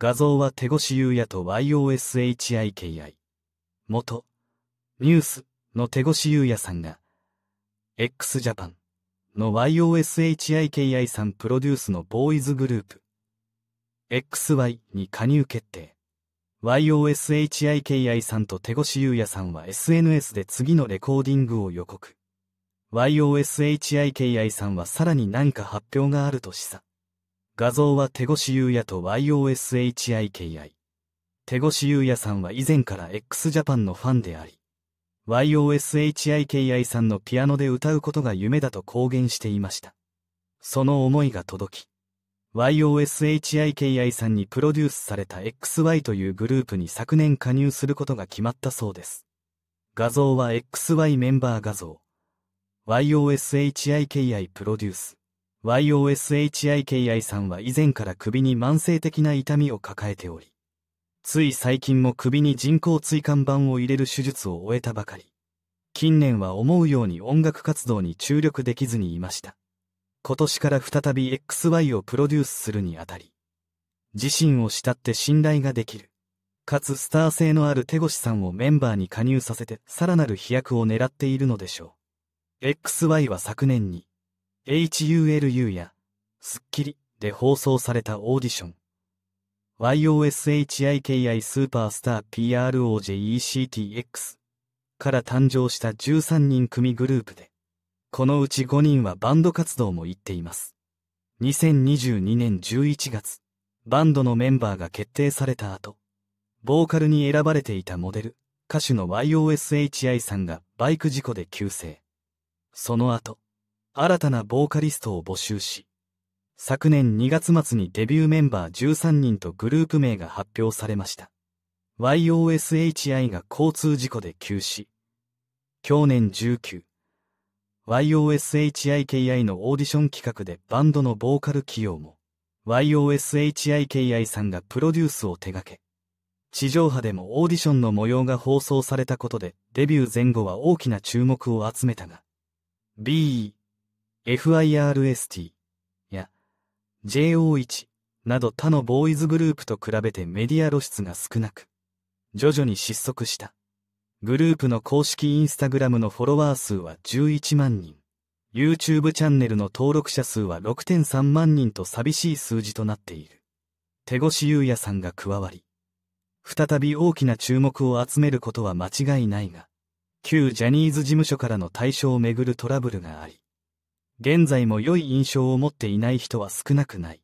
画像は手越優也と YOSHIKI。元、ニュースの手越優也さんが、x ジャパンの YOSHIKI さんプロデュースのボーイズグループ、XY に加入決定。YOSHIKI さんと手越優也さんは SNS で次のレコーディングを予告。YOSHIKI さんはさらに何か発表があると示唆。画像は手越優也と YOSHIKI。手越優也さんは以前から x ジャパンのファンであり、YOSHIKI さんのピアノで歌うことが夢だと公言していました。その思いが届き、YOSHIKI さんにプロデュースされた XY というグループに昨年加入することが決まったそうです。画像は XY メンバー画像。YOSHIKI プロデュース。YOSHIKI さんは以前から首に慢性的な痛みを抱えており、つい最近も首に人工椎間板を入れる手術を終えたばかり、近年は思うように音楽活動に注力できずにいました。今年から再び XY をプロデュースするにあたり、自身を慕って信頼ができる。かつスター性のある手越さんをメンバーに加入させてさらなる飛躍を狙っているのでしょう。XY は昨年に HULU や、スッキリで放送されたオーディション、YOSHIKI スーパースター PROJECTX から誕生した13人組グループで、このうち5人はバンド活動も行っています。2022年11月、バンドのメンバーが決定された後、ボーカルに選ばれていたモデル、歌手の YOSHI さんがバイク事故で急逝。その後、新たなボーカリストを募集し、昨年2月末にデビューメンバー13人とグループ名が発表されました。YOSHI が交通事故で急死。去年19。YOSHIKI のオーディション企画でバンドのボーカル起用も、YOSHIKI さんがプロデュースを手掛け、地上波でもオーディションの模様が放送されたことでデビュー前後は大きな注目を集めたが、B FIRST や JO1 など他のボーイズグループと比べてメディア露出が少なく、徐々に失速した。グループの公式インスタグラムのフォロワー数は11万人、YouTube チャンネルの登録者数は6.3万人と寂しい数字となっている。手越優也さんが加わり、再び大きな注目を集めることは間違いないが、旧ジャニーズ事務所からの対象をめぐるトラブルがあり、現在も良い印象を持っていない人は少なくない。